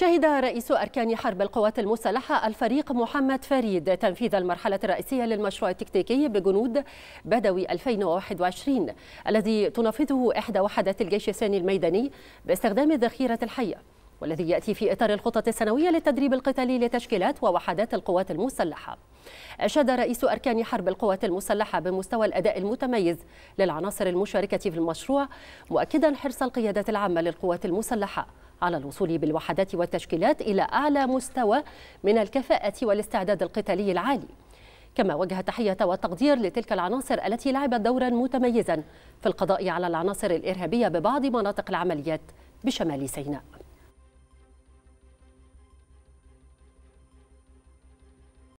شهد رئيس أركان حرب القوات المسلحة الفريق محمد فريد تنفيذ المرحلة الرئيسية للمشروع التكتيكي بجنود بدوي 2021 الذي تنفذه إحدى وحدات الجيش الثاني الميداني باستخدام الذخيرة الحية والذي يأتي في إطار الخطط السنوية للتدريب القتالي لتشكيلات ووحدات القوات المسلحة أشاد رئيس أركان حرب القوات المسلحة بمستوى الأداء المتميز للعناصر المشاركة في المشروع مؤكدا حرص القيادة العامة للقوات المسلحة على الوصول بالوحدات والتشكيلات إلى أعلى مستوى من الكفاءة والاستعداد القتالي العالي كما وجه تحية والتقدير لتلك العناصر التي لعبت دورا متميزا في القضاء على العناصر الإرهابية ببعض مناطق العمليات بشمال سيناء